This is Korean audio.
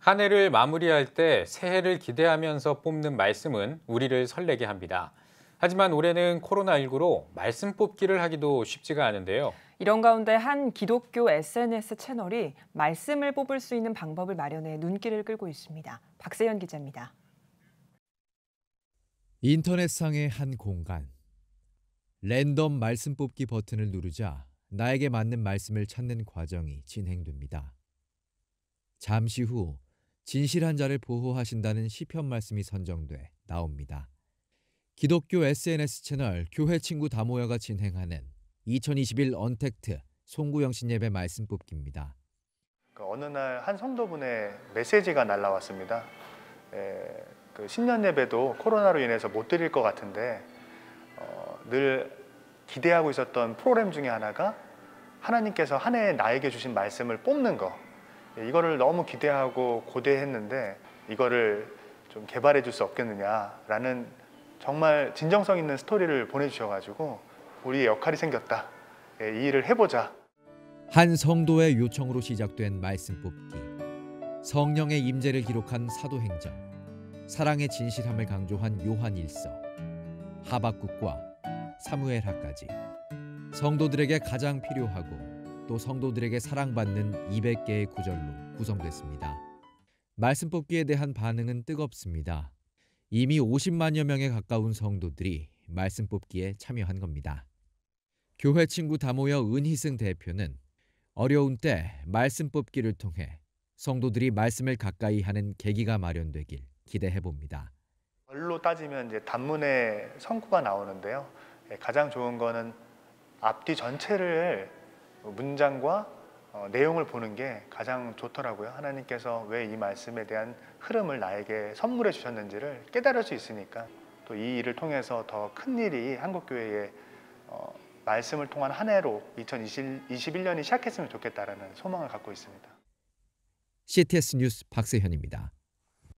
한 해를 마무리할 때 새해를 기대하면서 뽑는 말씀은 우리를 설레게 합니다. 하지만 올해는 코로나19로 말씀 뽑기를 하기도 쉽지가 않은데요. 이런 가운데 한 기독교 SNS 채널이 말씀을 뽑을 수 있는 방법을 마련해 눈길을 끌고 있습니다. 박세현 기자입니다. 인터넷상의 한 공간. 랜덤 말씀 뽑기 버튼을 누르자 나에게 맞는 말씀을 찾는 과정이 진행됩니다. 잠시 후 진실한 자를 보호하신다는 시편 말씀이 선정돼 나옵니다. 기독교 SNS 채널 교회 친구 다 모여가 진행하는 2021 언택트 송구영 신예배 말씀 뽑기입니다. 그 어느 날 한 성도분의 메시지가 날라왔습니다. 에, 예, 그 신년 예배도 코로나로 인해서 못 드릴 것 같은데 어, 늘 기대하고 있었던 프로그램 중에 하나가 하나님께서 한 해에 나에게 주신 말씀을 뽑는 거 예, 이거를 너무 기대하고 고대했는데 이거를 좀 개발해 줄 수 없겠느냐라는 정말 진정성 있는 스토리를 보내주셔가지고 우리의 역할이 생겼다. 예, 이 일을 해보자. 한 성도의 요청으로 시작된 말씀 뽑기. 성령의 임재를 기록한 사도행전. 사랑의 진실함을 강조한 요한일서. 하박국과 사무엘하까지. 성도들에게 가장 필요하고 또 성도들에게 사랑받는 200개의 구절로 구성됐습니다. 말씀 뽑기에 대한 반응은 뜨겁습니다. 이미 50만여 명에 가까운 성도들이 말씀 뽑기에 참여한 겁니다. 교회 친구 다 모여 은희승 대표는 어려운 때 말씀 뽑기를 통해 성도들이 말씀을 가까이 하는 계기가 마련되길 기대해 봅니다. 별로 따지면 이제 단문에 성구가 나오는데요. 예, 가장 좋은 거는 앞뒤 전체를 문장과 어, 내용을 보는 게 가장 좋더라고요. 하나님께서 왜 이 말씀에 대한 흐름을 나에게 선물해 주셨는지를 깨달을 수 있으니까 또 이 일을 통해서 더 큰 일이 한국교회에 어, 말씀을 통한 한 해로 2021년이 시작했으면 좋겠다라는 소망을 갖고 있습니다. CTS 뉴스 박세현입니다.